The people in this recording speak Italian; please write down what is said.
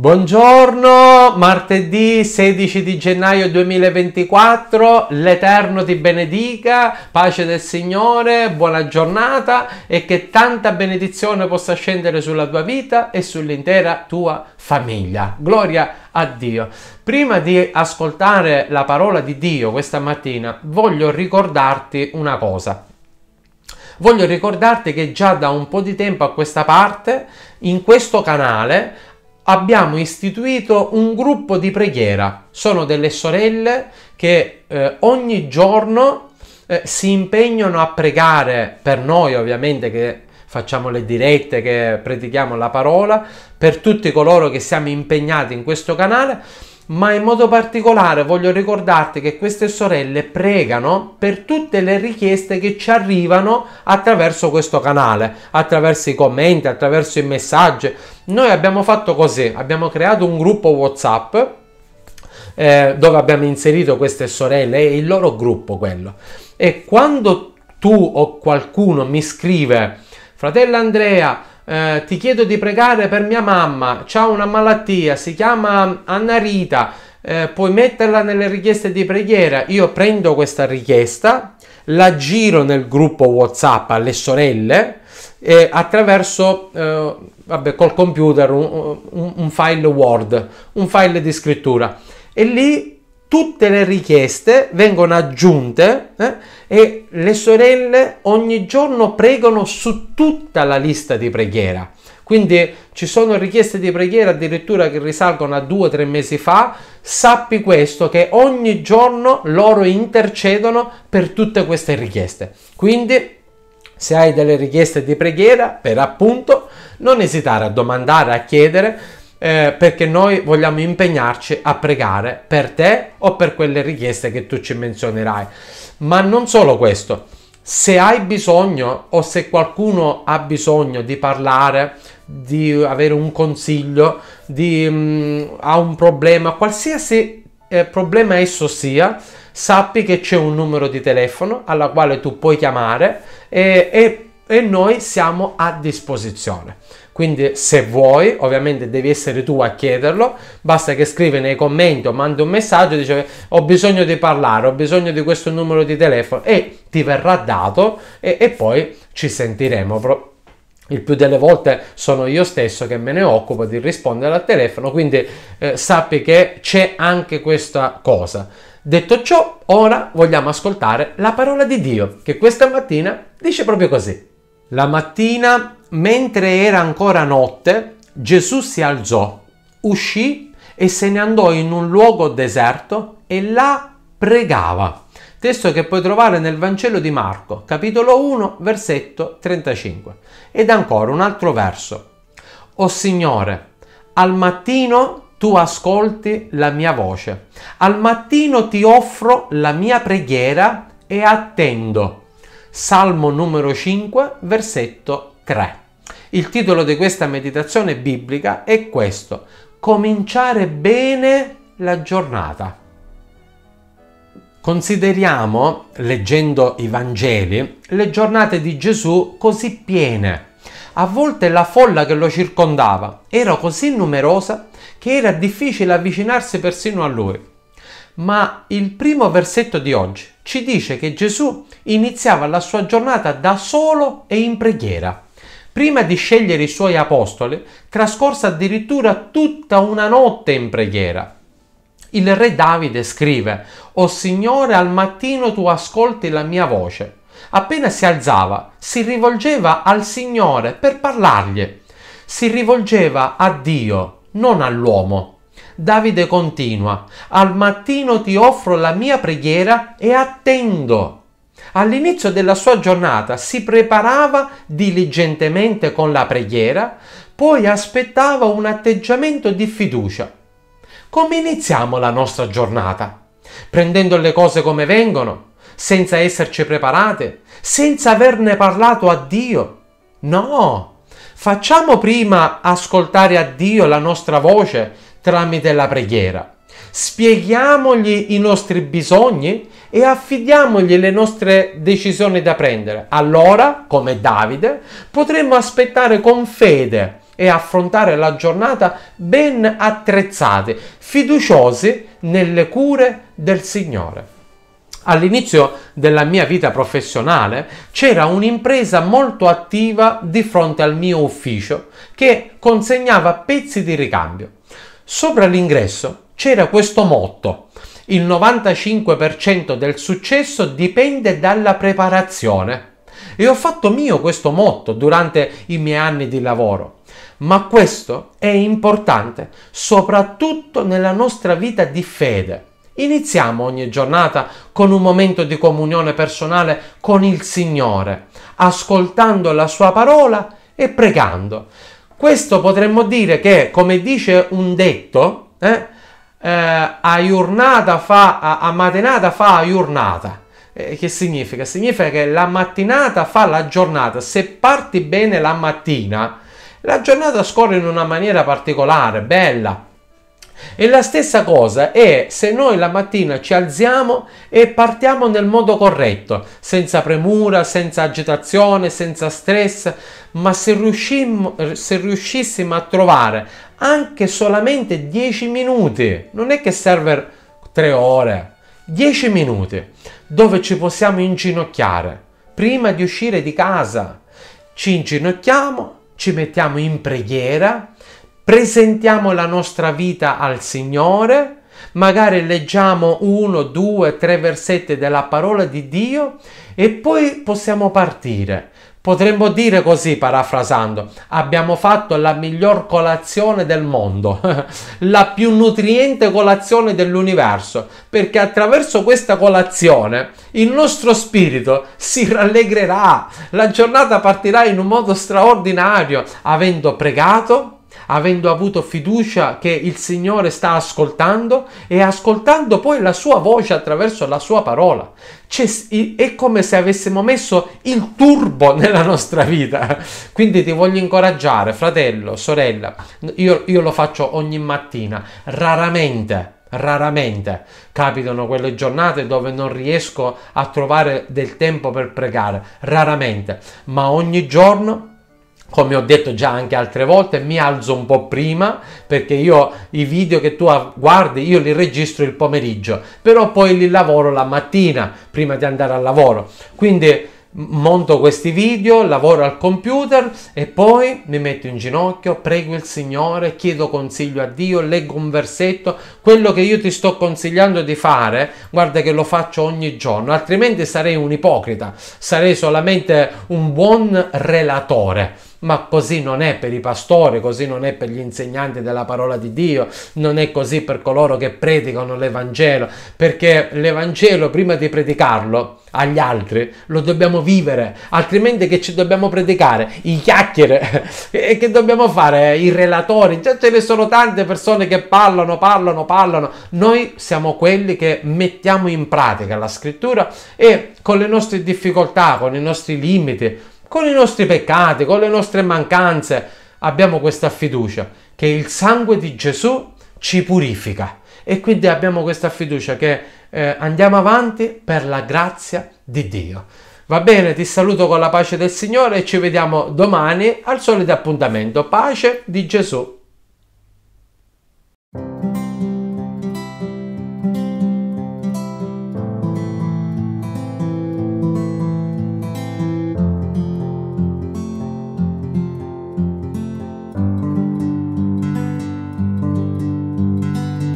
Buongiorno, martedì 16 di gennaio 2024, l'Eterno ti benedica, pace del Signore, buona giornata e che tanta benedizione possa scendere sulla tua vita e sull'intera tua famiglia. Gloria a Dio. Prima di ascoltare la parola di Dio questa mattina, voglio ricordarti una cosa voglio ricordarti che già da un po' di tempo a questa parte in questo canale abbiamo istituito un gruppo di preghiera. Sono delle sorelle che eh, ogni giorno eh, si impegnano a pregare per noi, ovviamente che facciamo le dirette, che predichiamo la parola, per tutti coloro che siamo impegnati in questo canale ma in modo particolare voglio ricordarti che queste sorelle pregano per tutte le richieste che ci arrivano attraverso questo canale, attraverso i commenti, attraverso i messaggi. Noi abbiamo fatto così, abbiamo creato un gruppo WhatsApp eh, dove abbiamo inserito queste sorelle, è il loro gruppo quello. E quando tu o qualcuno mi scrive, fratello Andrea, eh, ti chiedo di pregare per mia mamma, ha una malattia, si chiama Anna Rita, eh, puoi metterla nelle richieste di preghiera. Io prendo questa richiesta, la giro nel gruppo WhatsApp alle sorelle e attraverso, eh, vabbè, col computer un, un, un file Word, un file di scrittura. E lì tutte le richieste vengono aggiunte eh, e le sorelle ogni giorno pregano su tutta la lista di preghiera. Quindi ci sono richieste di preghiera addirittura che risalgono a due o tre mesi fa. Sappi questo che ogni giorno loro intercedono per tutte queste richieste. Quindi se hai delle richieste di preghiera, per appunto, non esitare a domandare, a chiedere eh, perché noi vogliamo impegnarci a pregare per te o per quelle richieste che tu ci menzionerai. Ma non solo questo, se hai bisogno o se qualcuno ha bisogno di parlare, di avere un consiglio, di, mh, mm, ha un problema, qualsiasi eh, problema esso sia, sappi che c'è un numero di telefono alla quale tu puoi chiamare e, e, e noi siamo a disposizione. Quindi se vuoi, ovviamente devi essere tu a chiederlo, basta che scrivi nei commenti o mandi un messaggio e dici ho bisogno di parlare, ho bisogno di questo numero di telefono e ti verrà dato e, e poi ci sentiremo. Il più delle volte sono io stesso che me ne occupo di rispondere al telefono, quindi eh, sappi che c'è anche questa cosa. Detto ciò, ora vogliamo ascoltare la parola di Dio, che questa mattina dice proprio così. La mattina, mentre era ancora notte, Gesù si alzò, uscì e se ne andò in un luogo deserto e là pregava. Testo che puoi trovare nel Vangelo di Marco, capitolo 1, versetto 35. Ed ancora un altro verso. O Signore, al mattino tu ascolti la mia voce, al mattino ti offro la mia preghiera e attendo Salmo numero 5, versetto 3. Il titolo di questa meditazione biblica è questo, cominciare bene la giornata. Consideriamo, leggendo i Vangeli, le giornate di Gesù così piene. A volte la folla che lo circondava era così numerosa che era difficile avvicinarsi persino a lui ma il primo versetto di oggi ci dice che Gesù iniziava la sua giornata da solo e in preghiera. Prima di scegliere i suoi apostoli, trascorse addirittura tutta una notte in preghiera. Il re Davide scrive, O Signore, al mattino tu ascolti la mia voce. Appena si alzava, si rivolgeva al Signore per parlargli. Si rivolgeva a Dio, non all'uomo. Davide continua, al mattino ti offro la mia preghiera e attendo. All'inizio della sua giornata si preparava diligentemente con la preghiera, poi aspettava un atteggiamento di fiducia. Come iniziamo la nostra giornata? Prendendo le cose come vengono, senza esserci preparate, senza averne parlato a Dio? No! Facciamo prima ascoltare a Dio la nostra voce tramite la preghiera. Spieghiamogli i nostri bisogni e affidiamogli le nostre decisioni da prendere. Allora, come Davide, potremmo aspettare con fede e affrontare la giornata ben attrezzati, fiduciosi nelle cure del Signore. All'inizio della mia vita professionale c'era un'impresa molto attiva di fronte al mio ufficio che consegnava pezzi di ricambio. Sopra l'ingresso c'era questo motto. Il 95% del successo dipende dalla preparazione. E ho fatto mio questo motto durante i miei anni di lavoro. Ma questo è importante, soprattutto nella nostra vita di fede. Iniziamo ogni giornata con un momento di comunione personale con il Signore, ascoltando la Sua parola e pregando. Questo potremmo dire che, come dice un detto, eh, eh, aiurnata fa, a, a fa aiurnata. Eh, che significa? Significa che la mattinata fa la giornata. Se parti bene la mattina, la giornata scorre in una maniera particolare, bella, e la stessa cosa è se noi la mattina ci alziamo e partiamo nel modo corretto, senza premura, senza agitazione, senza stress, ma se, se riuscissimo a trovare anche solamente 10 minuti, non è che serve 3 ore, 10 minuti dove ci possiamo inginocchiare prima di uscire di casa. Ci inginocchiamo, ci mettiamo in preghiera presentiamo la nostra vita al Signore, magari leggiamo uno, due, tre versetti della parola di Dio e poi possiamo partire. Potremmo dire così, parafrasando, abbiamo fatto la miglior colazione del mondo, la più nutriente colazione dell'universo, perché attraverso questa colazione il nostro spirito si rallegrerà, la giornata partirà in un modo straordinario, avendo pregato, avendo avuto fiducia che il Signore sta ascoltando e ascoltando poi la sua voce attraverso la sua parola. Cioè, è come se avessimo messo il turbo nella nostra vita. Quindi ti voglio incoraggiare, fratello, sorella, io, io lo faccio ogni mattina, raramente. Raramente capitano quelle giornate dove non riesco a trovare del tempo per pregare, raramente, ma ogni giorno come ho detto già anche altre volte, mi alzo un po' prima perché io i video che tu guardi io li registro il pomeriggio, però poi li lavoro la mattina prima di andare al lavoro. Quindi monto questi video, lavoro al computer e poi mi metto in ginocchio, prego il Signore, chiedo consiglio a Dio, leggo un versetto, quello che io ti sto consigliando di fare, guarda che lo faccio ogni giorno, altrimenti sarei un ipocrita, sarei solamente un buon relatore ma così non è per i pastori, così non è per gli insegnanti della parola di Dio, non è così per coloro che predicano l'Evangelo, perché l'Evangelo prima di predicarlo agli altri lo dobbiamo vivere, altrimenti che ci dobbiamo predicare? I chiacchiere e che dobbiamo fare? I relatori, già ce ne sono tante persone che parlano, parlano, parlano, noi siamo quelli che mettiamo in pratica la scrittura e con le nostre difficoltà, con i nostri limiti, con i nostri peccati, con le nostre mancanze, abbiamo questa fiducia che il sangue di Gesù ci purifica e quindi abbiamo questa fiducia che eh, andiamo avanti per la grazia di Dio. Va bene, ti saluto con la pace del Signore e ci vediamo domani al solito appuntamento. Pace di Gesù.